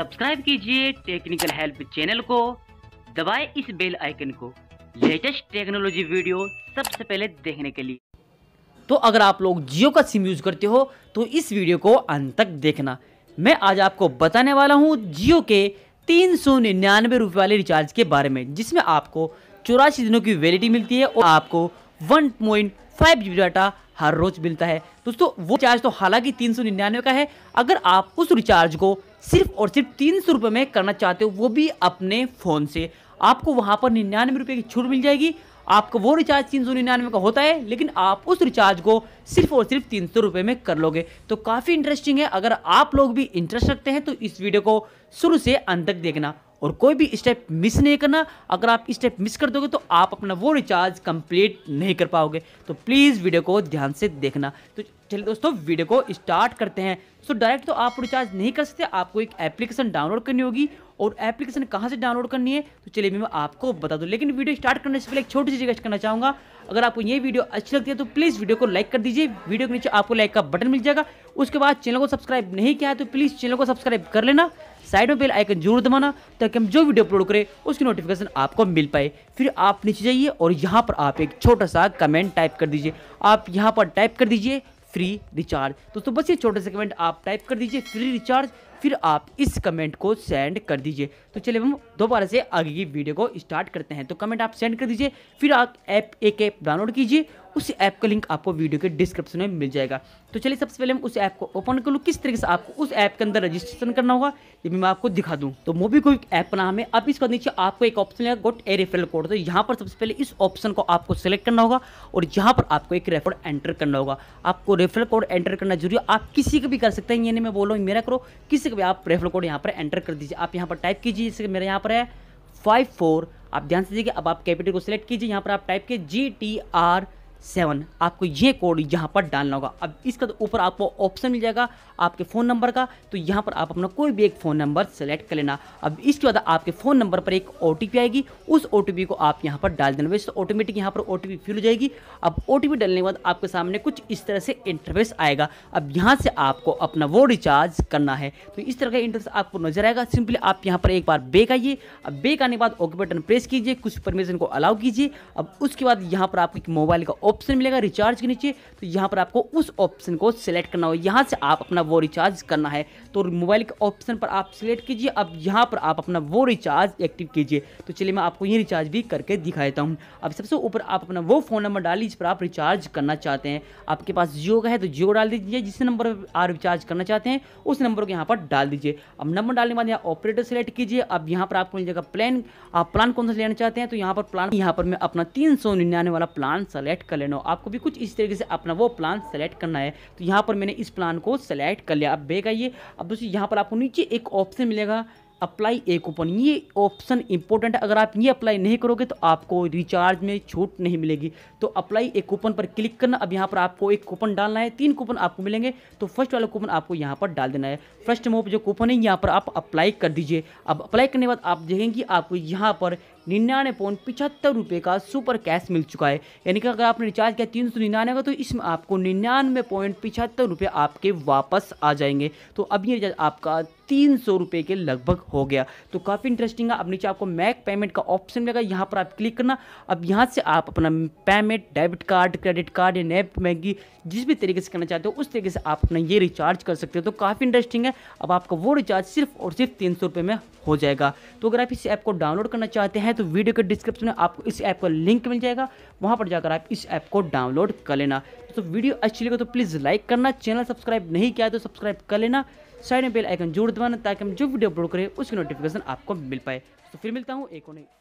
subscribe कीजिए technical help channel को दबाए इस बेल आइकन को लेटेस्ट टेक्नोलॉजी वीडियो सबसे पहले देखने के लिए तो अगर आप लोग जियो का सिम यूज़ करते हो तो इस वीडियो को अंत तक देखना मैं आज आपको बताने वाला हूँ जियो के तीन सौ निन्यानवे रुपए वाले रिचार्ज के बारे में जिसमें आपको चौरासी दिनों की वैलिडिटी मिलती है और आपको one point five G data हर रोज मिलता है दोस्तों वो रिचार्ज तो हालांकि तीन सौ निन्यानवे का है अगर आप उस रिचार्ज को सिर्फ और सिर्फ तीन सौ रुपये में करना चाहते हो वो भी अपने फ़ोन से आपको वहाँ पर निन्यानवे रुपये की छूट मिल जाएगी आपका वो रिचार्ज तीन सौ निन्यानवे का होता है लेकिन आप उस रिचार्ज को सिर्फ और सिर्फ तीन सौ रुपये में कर लोगे तो काफ़ी इंटरेस्टिंग है अगर आप लोग भी इंटरेस्ट रखते हैं तो इस वीडियो को शुरू से अंत तक देखना और कोई भी स्टेप मिस नहीं करना अगर आप स्टेप मिस कर दोगे तो आप अपना वो रिचार्ज कंप्लीट नहीं कर पाओगे तो प्लीज़ वीडियो को ध्यान से देखना तो चलिए दोस्तों वीडियो को स्टार्ट करते हैं सो डायरेक्ट तो आप रिचार्ज नहीं कर सकते आपको एक एप्लीकेशन डाउनलोड करनी होगी और एप्लीकेशन कहाँ से डाउनलोड करनी है तो चलिए मैं आपको बता दूँ लेकिन वीडियो स्टार्ट करने से पहले एक छोटी सी रिक्वेस्ट करना चाहूँगा अगर आपको ये वीडियो अच्छी लगती है तो प्लीज़ वीडियो को लाइक कर दीजिए वीडियो के नीचे आपको लाइक का बटन मिल जाएगा उसके बाद चैनल को सब्सक्राइब नहीं किया है तो प्लीज़ चैनल को सब्सक्राइब कर लेना साइड में बेल आइकन जरूर दबाना ताकि हम जो वीडियो अपलोड करें उसकी नोटिफिकेशन आपको मिल पाए फिर आप नीचे जाइए और यहाँ पर आप एक छोटा सा कमेंट टाइप कर दीजिए आप यहाँ पर टाइप कर दीजिए फ्री रिचार्ज दोस्तों बस ये छोटे से कमेंट आप टाइप कर दीजिए फ्री रिचार्ज फिर आप इस कमेंट को सेंड कर दीजिए तो चलिए हम दोबारा से आगे की वीडियो को स्टार्ट करते हैं तो कमेंट आप सेंड कर दीजिए फिर आप ऐप एक ऐप डाउनलोड कीजिए उस ऐप का लिंक आपको वीडियो के डिस्क्रिप्शन में मिल जाएगा तो चलिए सबसे पहले हम उस ऐप को ओपन कर लूँ किस तरीके से आपको उस ऐप के अंदर रजिस्ट्रेशन करना होगा ये मैं आपको दिखा दूँ तो मोबी को ऐप नाम है अब इसके नीचे आपको एक ऑप्शन है गोट ए रेफरल कोड तो यहाँ पर सबसे पहले इस ऑप्शन को आपको सेलेक्ट करना होगा और यहाँ पर आपको एक रेफर एंटर करना होगा आपको रेफरल कोड एंटर करना जरूरी आप किसी का भी कर सकते हैं ये नहीं मैं बोल रहा हूँ मेरा करो किसी का भी आप रेफरल कोड यहाँ पर एंटर कर दीजिए आप यहाँ पर टाइप कीजिए जैसे मेरे यहाँ पर है फाइव फोर आप ध्यान से देखिए अब आप कैपिटल को सिलेक्ट कीजिए यहाँ पर आप टाइप के जी टी आर सेवन आपको ये कोड यहाँ पर डालना होगा अब इसका तो ऊपर आपको ऑप्शन मिल जाएगा आपके फ़ोन नंबर का तो यहाँ पर आप अपना कोई भी एक फ़ोन नंबर सेलेक्ट कर लेना अब इसके बाद आपके फ़ोन नंबर पर एक ओ आएगी उस ओ को आप यहाँ पर डाल देना वैसे ऑटोमेटिक तो यहाँ पर ओ फिल हो जाएगी अब ओ डालने के बाद आपके सामने कुछ इस तरह से इंटरफेस आएगा अब यहाँ से आपको अपना वो रिचार्ज करना है तो इस तरह का इंटरफेस आपको नजर आएगा सिंपली आप यहाँ पर एक बार बेक आइए अब बेक आने के बाद ओके बटन प्रेस कीजिए कुछ परमिशन को अलाउ कीजिए अब उसके बाद यहाँ पर आपके मोबाइल का ऑप्शन मिलेगा रिचार्ज के नीचे तो यहाँ पर आपको उस ऑप्शन को सिलेक्ट करना हो यहाँ से आप अपना वो रिचार्ज करना है तो मोबाइल के ऑप्शन पर आप सिलेक्ट कीजिए अब यहाँ पर आप अपना वो रिचार्ज एक्टिव कीजिए तो चलिए मैं आपको ये रिचार्ज भी करके दिखा देता हूँ अब सबसे ऊपर आप अपना वो फ़ोन नंबर डाल जिस पर आप रिचार्ज करना चाहते हैं आपके पास जियो का है तो जियो डाल दीजिए जिस नंबर पर आप रिचार्ज करना चाहते हैं उस नंबर को यहाँ पर डाल दीजिए अब नंबर डालने के बाद यहाँ ऑपरेटर सेलेक्ट कीजिए अब यहाँ पर आपको मिल प्लान आप प्लान कौन सा लेना चाहते हैं तो यहाँ पर प्लान यहाँ पर मैं अपना तीन वाला प्लान सेलेक्ट कर लेना हो आपको भी कुछ इस तरीके से अपना वो प्लान सेलेक्ट करना है तो यहाँ पर मैंने इस प्लान को सेलेक्ट कर लिया अब बेग आइए अब दोस्तों यहाँ पर आपको नीचे एक ऑप्शन मिलेगा अप्लाई ए कूपन ये ऑप्शन इंपॉर्टेंट है अगर आप ये अप्लाई नहीं करोगे तो आपको रिचार्ज में छूट नहीं मिलेगी तो अप्लाई ए कूपन पर क्लिक करना अब यहाँ पर आपको एक कूपन डालना है तीन कूपन आपको मिलेंगे तो फर्स्ट वाला कूपन आपको यहाँ पर डाल देना है फर्स्ट मूव जो कूपन है यहाँ पर आप अप्लाई कर दीजिए अब अप्लाई करने के बाद आप देखेंगे आपको यहाँ पर निन्यानवे पॉइंट पिछहत्तर रुपये का सुपर कैश मिल चुका है यानी कि अगर आपने रिचार्ज किया तीन सौ निन्यानवे का तो इसमें आपको निन्यानवे पॉइंट पिछहत्तर रुपये आपके वापस आ जाएंगे तो अब ये रिचार्ज आपका तीन सौ रुपये के लगभग हो गया तो काफ़ी इंटरेस्टिंग है अब नीचे आपको मैक पेमेंट का ऑप्शन मिलेगा यहाँ पर आप क्लिक करना अब यहाँ से आप अपना payment debit card credit card या नेप मैगी जिस भी तरीके से करना चाहते हो उस तरीके से आप अपना ये रिचार्ज कर सकते हो तो काफ़ी इंटरेस्टिंग है अब आपका वो रिचार्ज सिर्फ और सिर्फ तीन सौ में हो जाएगा तो अगर आप इस ऐप को डाउनलोड करना चाहते हैं है तो वीडियो के डिस्क्रिप्शन में आपको इस ऐप का लिंक मिल जाएगा वहाँ पर जाकर आप इस ऐप को डाउनलोड कर लेना तो वीडियो अच्छी लगे तो प्लीज़ लाइक करना चैनल सब्सक्राइब नहीं किया तो सब्सक्राइब कर लेना साइड में बेल आइकन जोड़ दबाना ताकि हम जो वीडियो अपलोड करें उसकी नोटिफिकेशन आपको मिल पाए तो फिर मिलता हूँ एक और नहीं